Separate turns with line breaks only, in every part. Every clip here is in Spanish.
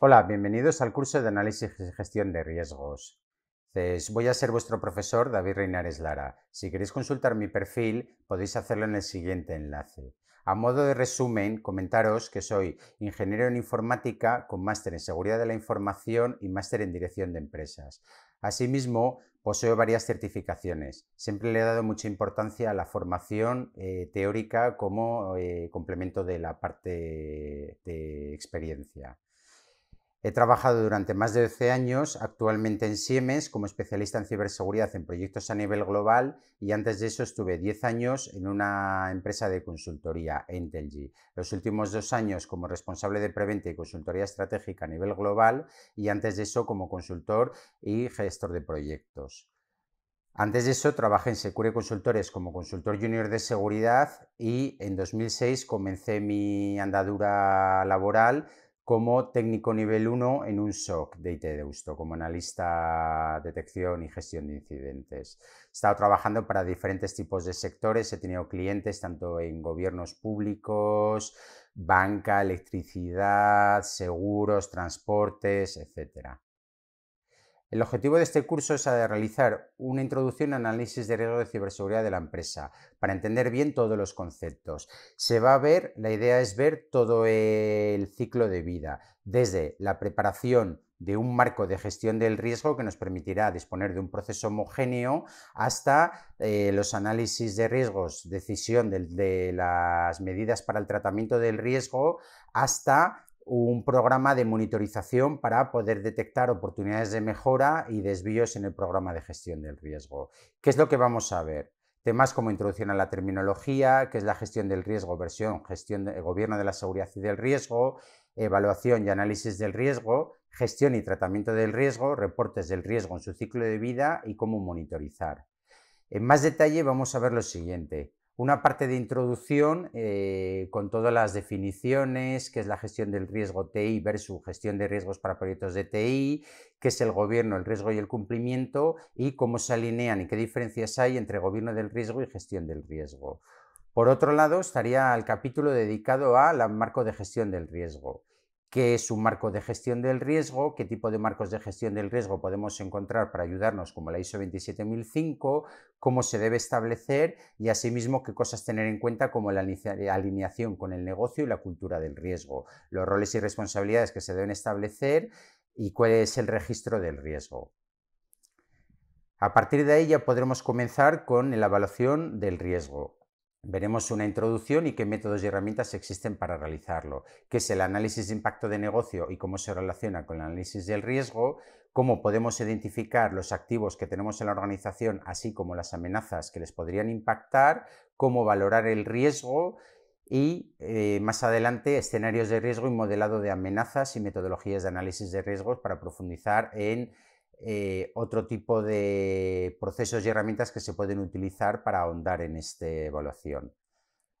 Hola, bienvenidos al curso de análisis y gestión de riesgos. voy a ser vuestro profesor David Reinares Lara. Si queréis consultar mi perfil, podéis hacerlo en el siguiente enlace. A modo de resumen, comentaros que soy ingeniero en informática con máster en seguridad de la información y máster en dirección de empresas. Asimismo, poseo varias certificaciones. Siempre le he dado mucha importancia a la formación eh, teórica como eh, complemento de la parte de experiencia. He trabajado durante más de 12 años actualmente en Siemens como especialista en ciberseguridad en proyectos a nivel global y antes de eso estuve 10 años en una empresa de consultoría, Entelgy. Los últimos dos años como responsable de preventa y consultoría estratégica a nivel global y antes de eso como consultor y gestor de proyectos. Antes de eso trabajé en Secure Consultores como consultor junior de seguridad y en 2006 comencé mi andadura laboral como técnico nivel 1 en un SOC de IT de Deusto, como analista de detección y gestión de incidentes. He estado trabajando para diferentes tipos de sectores, he tenido clientes tanto en gobiernos públicos, banca, electricidad, seguros, transportes, etc. El objetivo de este curso es realizar una introducción a análisis de riesgo de ciberseguridad de la empresa para entender bien todos los conceptos. Se va a ver, la idea es ver todo el ciclo de vida, desde la preparación de un marco de gestión del riesgo que nos permitirá disponer de un proceso homogéneo hasta eh, los análisis de riesgos, decisión de las medidas para el tratamiento del riesgo, hasta un programa de monitorización para poder detectar oportunidades de mejora y desvíos en el programa de gestión del riesgo. ¿Qué es lo que vamos a ver? Temas como introducción a la terminología, que es la gestión del riesgo, versión, gestión de, gobierno de la seguridad y del riesgo, evaluación y análisis del riesgo, gestión y tratamiento del riesgo, reportes del riesgo en su ciclo de vida y cómo monitorizar. En más detalle vamos a ver lo siguiente una parte de introducción eh, con todas las definiciones, que es la gestión del riesgo TI versus gestión de riesgos para proyectos de TI, qué es el gobierno, el riesgo y el cumplimiento, y cómo se alinean y qué diferencias hay entre gobierno del riesgo y gestión del riesgo. Por otro lado, estaría el capítulo dedicado al marco de gestión del riesgo qué es un marco de gestión del riesgo, qué tipo de marcos de gestión del riesgo podemos encontrar para ayudarnos, como la ISO 27005, cómo se debe establecer y asimismo qué cosas tener en cuenta como la alineación con el negocio y la cultura del riesgo, los roles y responsabilidades que se deben establecer y cuál es el registro del riesgo. A partir de ahí ya podremos comenzar con la evaluación del riesgo. Veremos una introducción y qué métodos y herramientas existen para realizarlo, qué es el análisis de impacto de negocio y cómo se relaciona con el análisis del riesgo, cómo podemos identificar los activos que tenemos en la organización, así como las amenazas que les podrían impactar, cómo valorar el riesgo y eh, más adelante escenarios de riesgo y modelado de amenazas y metodologías de análisis de riesgos para profundizar en eh, otro tipo de procesos y herramientas que se pueden utilizar para ahondar en esta evaluación.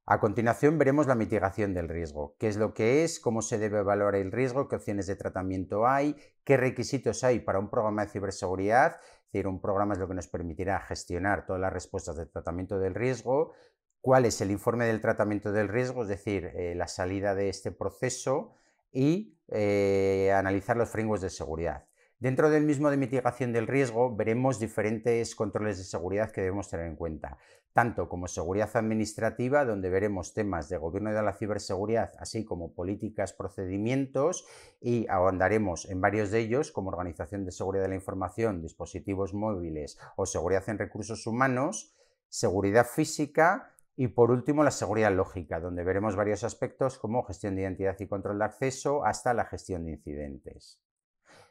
A continuación veremos la mitigación del riesgo, qué es lo que es, cómo se debe evaluar el riesgo, qué opciones de tratamiento hay, qué requisitos hay para un programa de ciberseguridad, es decir, un programa es lo que nos permitirá gestionar todas las respuestas de tratamiento del riesgo, cuál es el informe del tratamiento del riesgo, es decir, eh, la salida de este proceso y eh, analizar los frameworks de seguridad. Dentro del mismo de mitigación del riesgo veremos diferentes controles de seguridad que debemos tener en cuenta, tanto como seguridad administrativa, donde veremos temas de gobierno y de la ciberseguridad, así como políticas, procedimientos y ahondaremos en varios de ellos, como organización de seguridad de la información, dispositivos móviles o seguridad en recursos humanos, seguridad física, y por último, la seguridad lógica, donde veremos varios aspectos como gestión de identidad y control de acceso hasta la gestión de incidentes.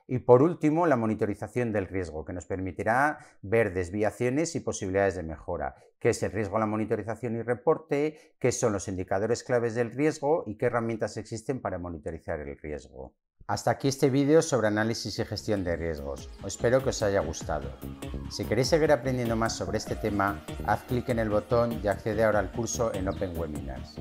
Y por último, la monitorización del riesgo, que nos permitirá ver desviaciones y posibilidades de mejora. ¿Qué es el riesgo a la monitorización y reporte? ¿Qué son los indicadores claves del riesgo? ¿Y qué herramientas existen para monitorizar el riesgo? Hasta aquí este vídeo sobre análisis y gestión de riesgos. espero que os haya gustado. Si queréis seguir aprendiendo más sobre este tema, haz clic en el botón y accede ahora al curso en Open Webinars.